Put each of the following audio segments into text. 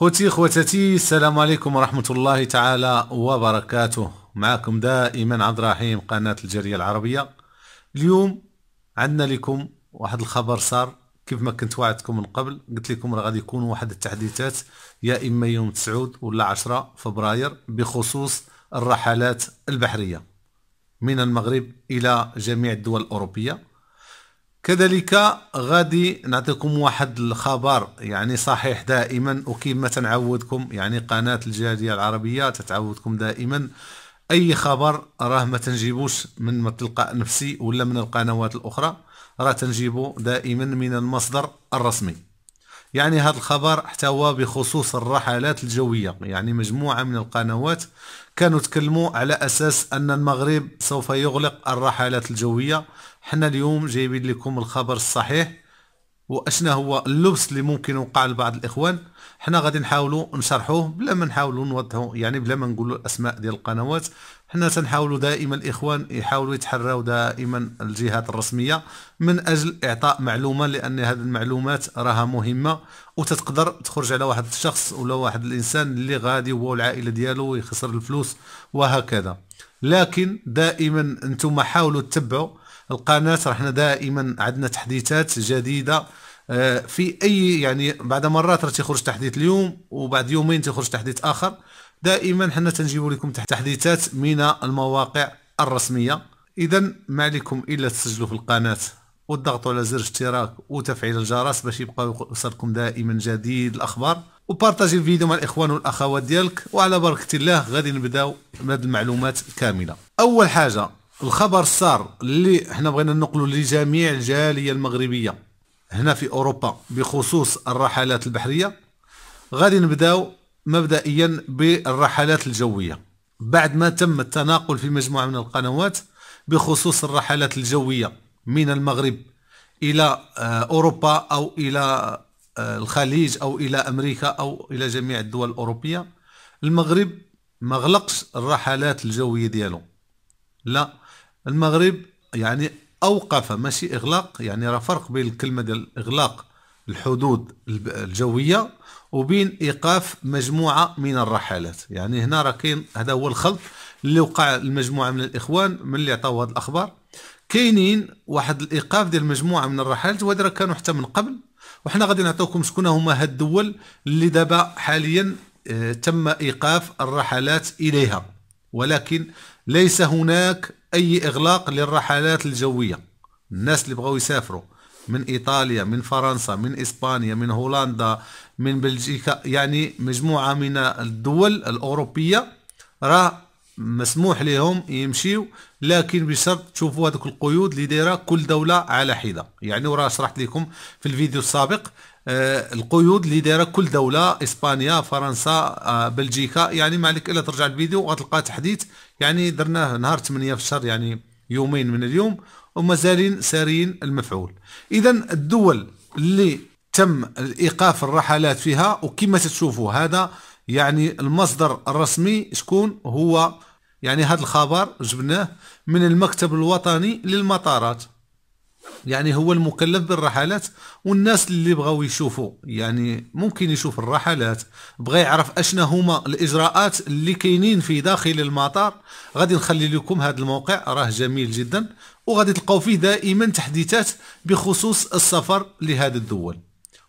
خوتي خواتاتي السلام عليكم ورحمة الله تعالى وبركاته معكم دائما عبد الرحيم قناة الجرية العربية اليوم عندنا لكم واحد الخبر صار كيف ما كنت وعدتكم من قبل قلت لكم راه غادي يكون واحد التحديثات يا اما يوم 9 ولا 10 فبراير بخصوص الرحلات البحريه من المغرب الى جميع الدول الاوروبيه كذلك غادي نعطيكم واحد الخبر يعني صحيح دائما وكما تنعودكم يعني قناة الجالية العربية تتعودكم دائما اي خبر راه ما تنجيبوش من تلقاء نفسي ولا من القنوات الاخرى راه تنجيبو دائما من المصدر الرسمي يعني هذا الخبر احتوى بخصوص الرحلات الجوية يعني مجموعة من القنوات كانوا تكلموا على أساس أن المغرب سوف يغلق الرحلات الجوية حنا اليوم جايبين لكم الخبر الصحيح واشنا هو اللبس اللي ممكن يوقع لبعض الاخوان حنا غادي نحاولوا نشرحوه بلا ما نحاولوا نوضحوا يعني بلا ما نقولوا الاسماء ديال القنوات حنا تنحاولوا دائما الاخوان يحاولوا يتحراو دائما الجهات الرسميه من اجل اعطاء معلومه لان هذه المعلومات راها مهمه وتتقدر تخرج على واحد الشخص ولا واحد الانسان اللي غادي هو والعائله ديالو ويخسر الفلوس وهكذا لكن دائما انتم حاولوا تتبعوا القناه رحنا دائما عندنا تحديثات جديده آه، في اي يعني بعد مرات راه تيخرج تحديث اليوم وبعد يومين تيخرج تحديث اخر دائما حنا تنجيبوا لكم تحديثات من المواقع الرسميه اذا ما عليكم الا تسجلوا في القناه والضغط على زر الاشتراك وتفعيل الجرس باش يبقى يوصلكم دائما جديد الاخبار وبارطاجي الفيديو مع الاخوان والاخوات ديالك وعلى بركه الله غادي نبداو بهذه المعلومات كامله اول حاجه الخبر السار اللي حنا بغينا ننقله لجميع الجالية المغربية هنا في أوروبا بخصوص الرحلات البحرية غادي نبداو مبدئيا بالرحلات الجوية بعد ما تم التناقل في مجموعة من القنوات بخصوص الرحلات الجوية من المغرب إلى آه، أوروبا أو إلى آه، الخليج أو إلى أمريكا أو إلى جميع الدول الأوروبية المغرب ما غلقش الرحلات الجوية ديالو لا المغرب يعني اوقف ماشي اغلاق يعني راه فرق بين الكلمه ديال اغلاق الحدود الجويه وبين ايقاف مجموعه من الرحلات يعني هنا راه كاين هذا هو الخلط اللي وقع المجموعه من الاخوان ملي عطاو هذه الاخبار كاينين واحد الايقاف ديال مجموعه من الرحلات وهذا راه كانوا حتى من قبل وحنا غادي نعطيكم شكون هما هاد الدول اللي دابا حاليا آه، تم ايقاف الرحلات اليها ولكن ليس هناك اي اغلاق للرحلات الجويه الناس اللي بغاو يسافروا من ايطاليا من فرنسا من اسبانيا من هولندا من بلجيكا يعني مجموعه من الدول الاوروبيه راه مسموح لهم يمشيو لكن بشرط تشوفوا هذوك القيود اللي دايره كل دوله على حده يعني وراه شرحت لكم في الفيديو السابق آه القيود اللي دايره كل دوله اسبانيا فرنسا آه بلجيكا يعني ما عليك الا ترجع الفيديو وغتلقى تحديث يعني درناه نهار 8 في الشهر يعني يومين من اليوم ومازالين سارين المفعول اذا الدول اللي تم ايقاف الرحلات فيها وكما تشوفوا هذا يعني المصدر الرسمي شكون هو يعني هذا الخبر جبناه من المكتب الوطني للمطارات يعني هو المكلف بالرحلات والناس اللي بغاو يشوفوا يعني ممكن يشوف الرحلات بغا يعرف اشنا هما الاجراءات اللي كاينين في داخل المطار غادي نخلي لكم هذا الموقع راه جميل جدا وغادي تلقاو فيه دائما تحديثات بخصوص السفر لهذه الدول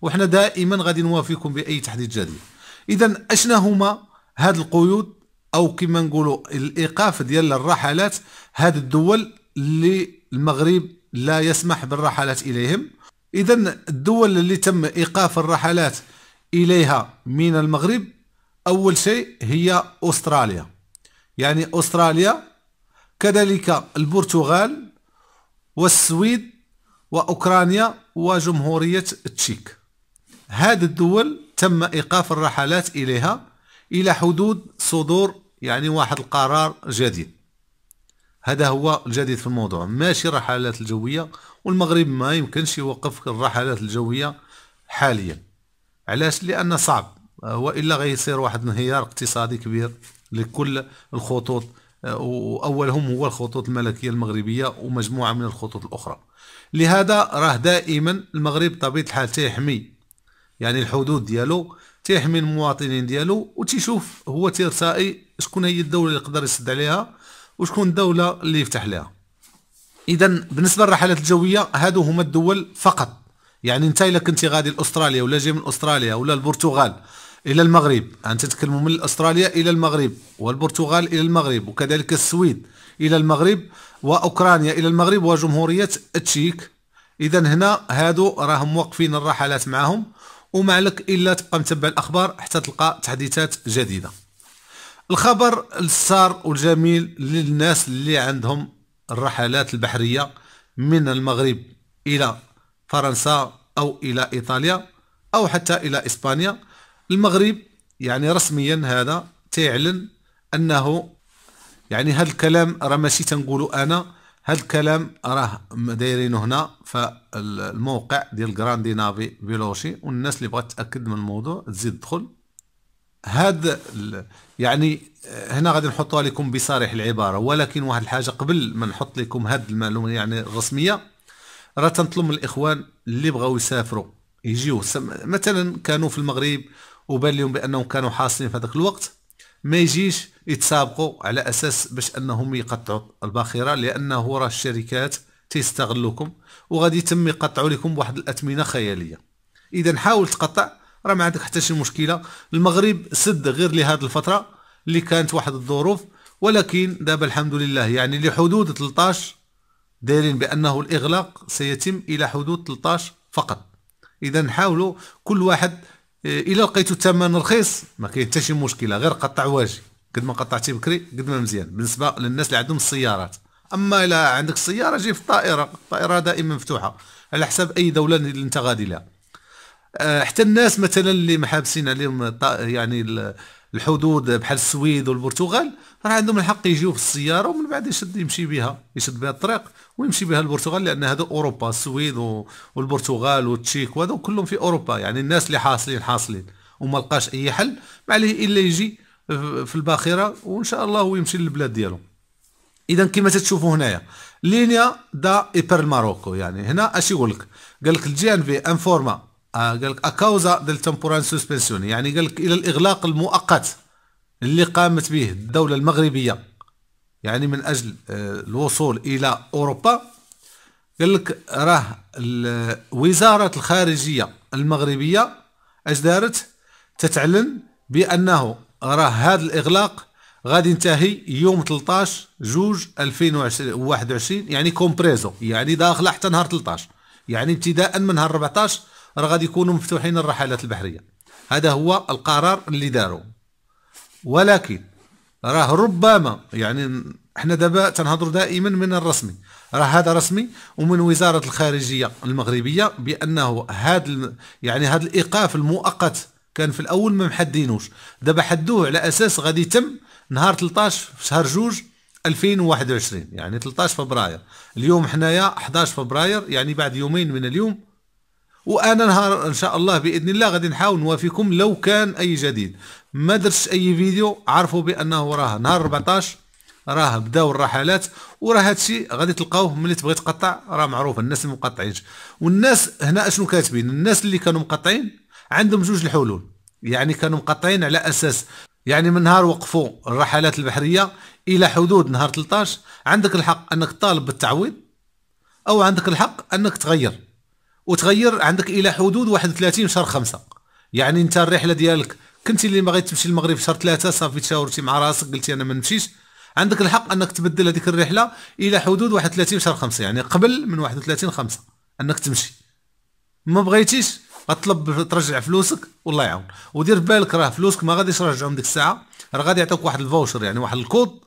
وحنا دائما غادي نوافيكم باي تحديث جديد اذا اشنا هما هاد القيود او كما نقولوا الايقاف ديال الرحلات هاد الدول اللي المغرب لا يسمح بالرحلات اليهم اذا الدول اللي تم ايقاف الرحلات اليها من المغرب اول شيء هي استراليا يعني استراليا كذلك البرتغال والسويد واوكرانيا وجمهوريه التشيك هذه الدول تم ايقاف الرحلات اليها الى حدود صدور يعني واحد القرار جديد هذا هو الجديد في الموضوع ماشي الرحلات الجويه والمغرب ما يمكنش يوقف الرحلات الجويه حاليا علاش لان صعب والا غيصير واحد انهيار اقتصادي كبير لكل الخطوط آه، واولهم هو الخطوط الملكيه المغربيه ومجموعه من الخطوط الاخرى لهذا راه دائما المغرب طبيعه الحال تيحمي يعني الحدود ديالو تيحمي المواطنين ديالو وتيشوف هو تيرتائي شكون هي الدوله اللي يقدر يسد عليها وشكون الدوله اللي يفتح لها اذا بالنسبه للرحلات الجويه هادو هما الدول فقط يعني انت الا كنتي غادي لاستراليا ولا جاي من استراليا ولا البرتغال الى المغرب انت تتكلموا من استراليا الى المغرب والبرتغال الى المغرب وكذلك السويد الى المغرب واوكرانيا الى المغرب وجمهوريه التشيك اذا هنا هادو راهم موقفين الرحلات معاهم وما عليك الا تبقى متبع الاخبار حتى تلقى تحديثات جديده الخبر السار والجميل للناس اللي عندهم الرحلات البحريه من المغرب الى فرنسا او الى ايطاليا او حتى الى اسبانيا المغرب يعني رسميا هذا تعلن انه يعني هذا الكلام راه ماشي تنقولو انا هاد الكلام راه دايرينه هنا في الموقع ديال جراندي نافي فيلوشي والناس اللي بغات تاكد من الموضوع تزيد تدخل هاد يعني هنا غادي نحطها لكم بصريح العباره ولكن واحد الحاجه قبل ما نحط لكم هاد المعلومه يعني الرسميه راه تنطلب من الاخوان اللي بغاو يسافروا يجيو مثلا كانوا في المغرب وبان لهم بانهم كانوا حاصلين في هذاك الوقت ما يجيش يتسابقوا على اساس باش انهم يقطعوا الباخره لانه راه الشركات تيستغلوكم وغادي يتم يقطعوا لكم بواحد الاثمنه خياليه اذا حاول تقطع راه ما عندك حتى شي مشكله المغرب سد غير لهذه الفتره اللي كانت واحد الظروف ولكن دابا الحمد لله يعني لحدود 13 دايرين بانه الاغلاق سيتم الى حدود 13 فقط اذا حاولوا كل واحد إيه، الا لقيتو الثمن رخيص ما كاين حتى شي مشكله غير قطع واجي قد ما قطعتي بكري قد ما مزيان بالنسبه للناس اللي عندهم السيارات اما الا عندك سياره جي في الطائره الطائره دائما مفتوحه على حساب اي دوله اللي انت غادي لها آه، حتى الناس مثلا اللي محابسين عليهم يعني الحدود بحال السويد والبرتغال راه عندهم الحق يجيو في السياره ومن بعد يشد يمشي بها يشد بها الطريق ويمشي بها البرتغال لان هذا اوروبا السويد والبرتغال والتشيك وهذو كلهم في اوروبا يعني الناس اللي حاصلين حاصلين وما لقاش اي حل ما عليه الا يجي في الباخره وان شاء الله هو يمشي للبلاد ديالو اذا كما تشوفوا هنايا لينيا دا ايبر الماروكو يعني هنا اش يقول لك قال لك الجي ان في انفورما قالك آه، قال لك اكاوزا ديال تمبوران سوسبنسيون يعني قال لك الى الاغلاق المؤقت اللي قامت به الدوله المغربيه يعني من اجل آه، الوصول الى اوروبا قال لك راه وزاره الخارجيه المغربيه اش دارت تتعلن بانه راه هذا الاغلاق غادي ينتهي يوم 13 جوج 2021 يعني كومبريزو يعني داخله حتى نهار 13 يعني ابتداء من نهار 14 راه غادي يكونوا مفتوحين الرحلات البحريه هذا هو القرار اللي داروا ولكن راه ربما يعني احنا دابا تنهضر دائما من الرسمي راه هذا رسمي ومن وزاره الخارجيه المغربيه بانه هذا يعني هذا الايقاف المؤقت كان في الاول ما محدينوش دابا حدوه على اساس غادي يتم نهار 13 في شهر جوج 2021 يعني 13 فبراير اليوم حنايا 11 فبراير يعني بعد يومين من اليوم وانا نهار ان شاء الله باذن الله غادي نحاول نوافيكم لو كان اي جديد ما درتش اي فيديو عرفوا بانه راه نهار 14 راه بداو الرحلات وراه هادشي غادي تلقاوه ملي تبغي تقطع راه معروف الناس اللي مقطعينش والناس هنا اشنو كاتبين الناس اللي كانوا مقطعين عندهم جوج الحلول يعني كانوا مقطعين على اساس يعني من نهار وقفوا الرحلات البحريه الى حدود نهار 13 عندك الحق انك تطالب بالتعويض او عندك الحق انك تغير وتغير عندك الى حدود 31 شهر 5 يعني انت الرحله ديالك كنتي اللي باغي تمشي للمغرب شهر 3 صافي تشاورتي مع راسك قلتي انا ما نمشيش عندك الحق انك تبدل هذيك الرحله الى حدود 31 شهر 5 يعني قبل من 31 5 انك تمشي ما بغيتيش غطلب ترجع فلوسك والله يعاون ودير بالك راه فلوسك ما غاديش يرجعهم ديك الساعه راه غادي يعطيوك واحد الفوشر يعني واحد الكود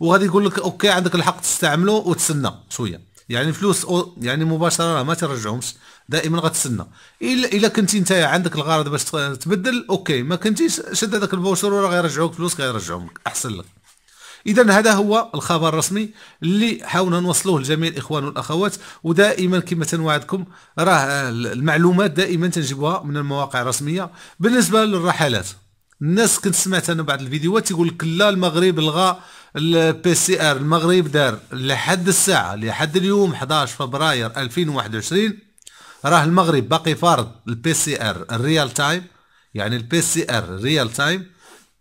وغادي يقول لك اوكي عندك الحق تستعمله وتسنى شويه يعني الفلوس يعني مباشره ما ترجعهمش دائما غتسنى الا الا كنتي نتايا عندك الغرض باش تبدل اوكي ما كنتيش شد هذاك البوشور وراه غيرجعوك فلوس غيرجعهم لك احسن لك اذا هذا هو الخبر الرسمي اللي حاولنا نوصلوه لجميع الاخوان والاخوات ودائما كما تنوعدكم راه المعلومات دائما تنجيبوها من المواقع الرسميه بالنسبه للرحلات الناس كنت سمعت انا بعض الفيديوهات تيقول لك لا المغرب لغى البي سي ار المغرب دار لحد الساعه لحد اليوم 11 فبراير 2021 راه المغرب باقي فارض البي سي ار الريال تايم يعني البي سي ار الريال تايم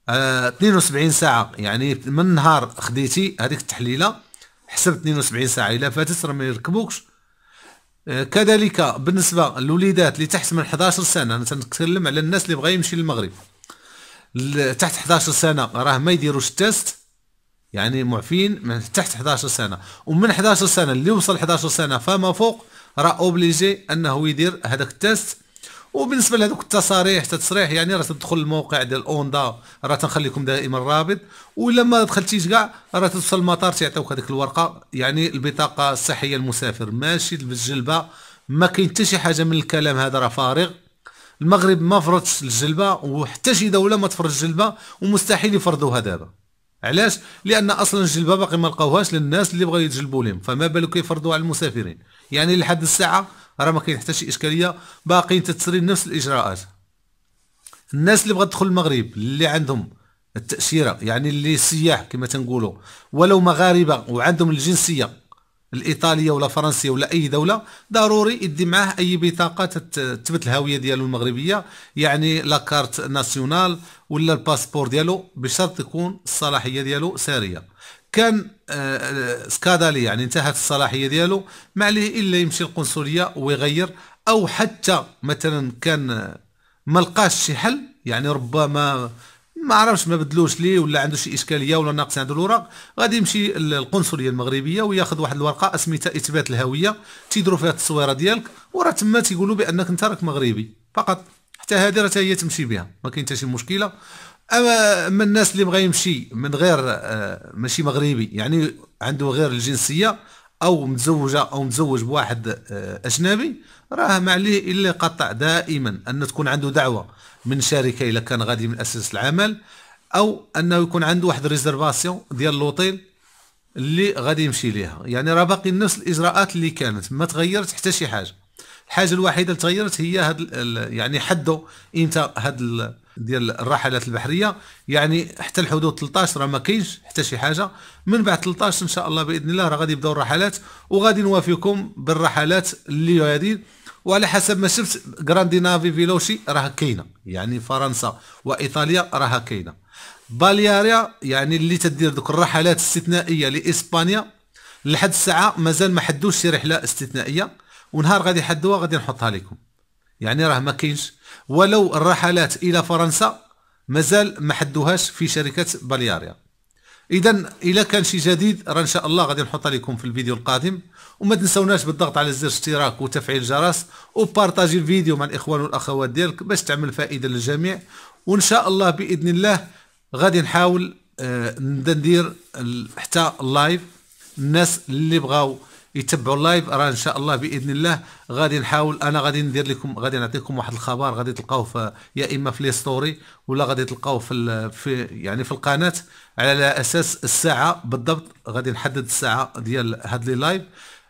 آه 72 ساعه يعني من نهار خديتي هذيك التحليله حسب 72 ساعه الا فاتت راه ما يركبوكش آه، كذلك بالنسبه للوليدات اللي تحت من 11 سنه انا تنتكلم على الناس اللي بغا يمشي للمغرب تحت 11 سنه راه ما يديروش التيست يعني معفين من تحت 11 سنه ومن 11 سنه اللي وصل 11 سنه فما فوق راه اوبليجي انه يدير هذاك التيست وبالنسبه لهذوك التصاريح تصريح يعني راه تدخل الموقع ديال اوندا راه تنخليكم دائما الرابط ولا ما دخلتيش كاع راه توصل المطار تيعطيوك هذيك الورقه يعني البطاقه الصحيه المسافر ماشي بالجلبه ما كاين حتى شي حاجه من الكلام هذا راه فارغ المغرب ما فرضش الجلبه وحتى شي دوله ما تفرض الجلبه ومستحيل يفرضوها دابا علاش لان اصلا الجلبه باقي ما لقاوهاش للناس اللي بغاو يتجلبوا لهم فما بالك كيفرضوها على المسافرين يعني لحد الساعه راه ما كاين حتى شي اشكاليه باقيين تتسري نفس الاجراءات الناس اللي بغات تدخل المغرب اللي عندهم التاشيره يعني اللي سياح كما تنقولوا ولو مغاربه وعندهم الجنسيه الايطاليه ولا فرنسيه ولا اي دوله ضروري يدي معاه اي بطاقه تثبت الهويه ديالو المغربيه يعني لاكارت ناسيونال ولا الباسبور ديالو بشرط تكون الصلاحيه ديالو ساريه كان آه، آه، سكادالي يعني انتهت الصلاحيه ديالو ما عليه الا يمشي للقنصليه ويغير او حتى مثلا كان آه، ما لقاش شي حل يعني ربما ما عرفش ما بدلوش ليه ولا عنده شي اشكاليه ولا ناقص عنده الاوراق غادي يمشي للقنصليه المغربيه وياخذ واحد الورقه اسميتها اثبات الهويه تيديروا فيها التصويره ديالك وراه تما تيقولوا بانك انت راك مغربي فقط حتى هذه راه هي تمشي بها ما كاين حتى شي مشكله اما اما الناس اللي بغا يمشي من غير آه، ماشي مغربي يعني عنده غير الجنسيه او متزوجه او متزوج بواحد آه، اجنبي راه ما عليه الا قطع دائما ان تكون عنده دعوه من شركه الا كان غادي من اساس العمل او انه يكون عنده واحد ريزرفاسيون ديال لوطيل اللي غادي يمشي ليها يعني راه باقي نفس الاجراءات اللي كانت ما تغيرت حتى شي حاجه الحاجه الوحيده اللي تغيرت هي هاد يعني حدو امتى هاد ديال الرحلات البحريه يعني حتى الحدود 13 راه ما كاينش حتى شي حاجه من بعد 13 ان شاء الله باذن الله راه غادي يبداو الرحلات وغادي نوافيكم بالرحلات اللي غادي وعلى حسب ما شفت نافي فيلوشي راه كاينه يعني فرنسا وايطاليا راها كاينه بالياريا يعني اللي تدير دوك الرحلات الاستثنائيه لاسبانيا لحد الساعه مازال ما حدوش شي رحله استثنائيه ونهار غادي يحدوها غادي نحطها لكم يعني راه ما كاينش ولو الرحلات الى فرنسا مازال ما حدوهاش في شركه بالياريا اذا الى كان شي جديد راه ان شاء الله غادي نحطها لكم في الفيديو القادم وما تنسوناش بالضغط على زر اشتراك وتفعيل الجرس وبارطاجي الفيديو مع الاخوان والاخوات ديالك باش تعمل فائده للجميع وان شاء الله باذن الله غادي نحاول آه ندير حتى اللايف الناس اللي بغاو يتبعوا اللايف راه ان شاء الله باذن الله غادي نحاول انا غادي ندير لكم غادي نعطيكم واحد الخبر غادي تلقاوه يا اما في لي ستوري ولا غادي تلقاوه في, في يعني في القناه على اساس الساعه بالضبط غادي نحدد الساعه ديال هاد لي لايف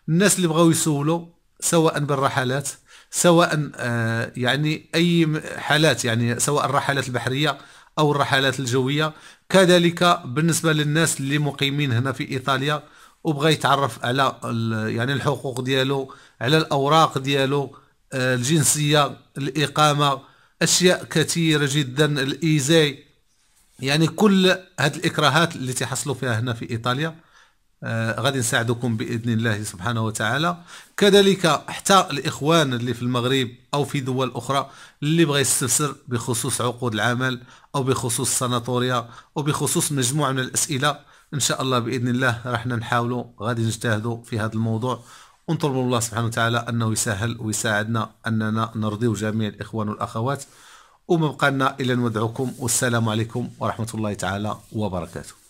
الناس اللي بغاو يسولوا سواء بالرحلات سواء آه يعني اي حالات يعني سواء الرحلات البحريه او الرحلات الجويه كذلك بالنسبه للناس اللي مقيمين هنا في ايطاليا وبغى يتعرف على يعني الحقوق ديالو على الاوراق ديالو آه، الجنسيه الاقامه اشياء كثيره جدا الايزاي يعني كل هاد الاكراهات اللي تيحصلوا فيها هنا في ايطاليا آه غادي نساعدكم باذن الله سبحانه وتعالى كذلك حتى الاخوان اللي في المغرب او في دول اخرى اللي بغى يستفسر بخصوص عقود العمل او بخصوص السناتوريا او بخصوص مجموعه من الاسئله ان شاء الله باذن الله راح نحاولوا غادي نجتهدوا في هذا الموضوع ونطلبوا الله سبحانه وتعالى انه يسهل ويساعدنا اننا نرضيو جميع الاخوان والاخوات وما بقى لنا الا ندعوكم والسلام عليكم ورحمه الله تعالى وبركاته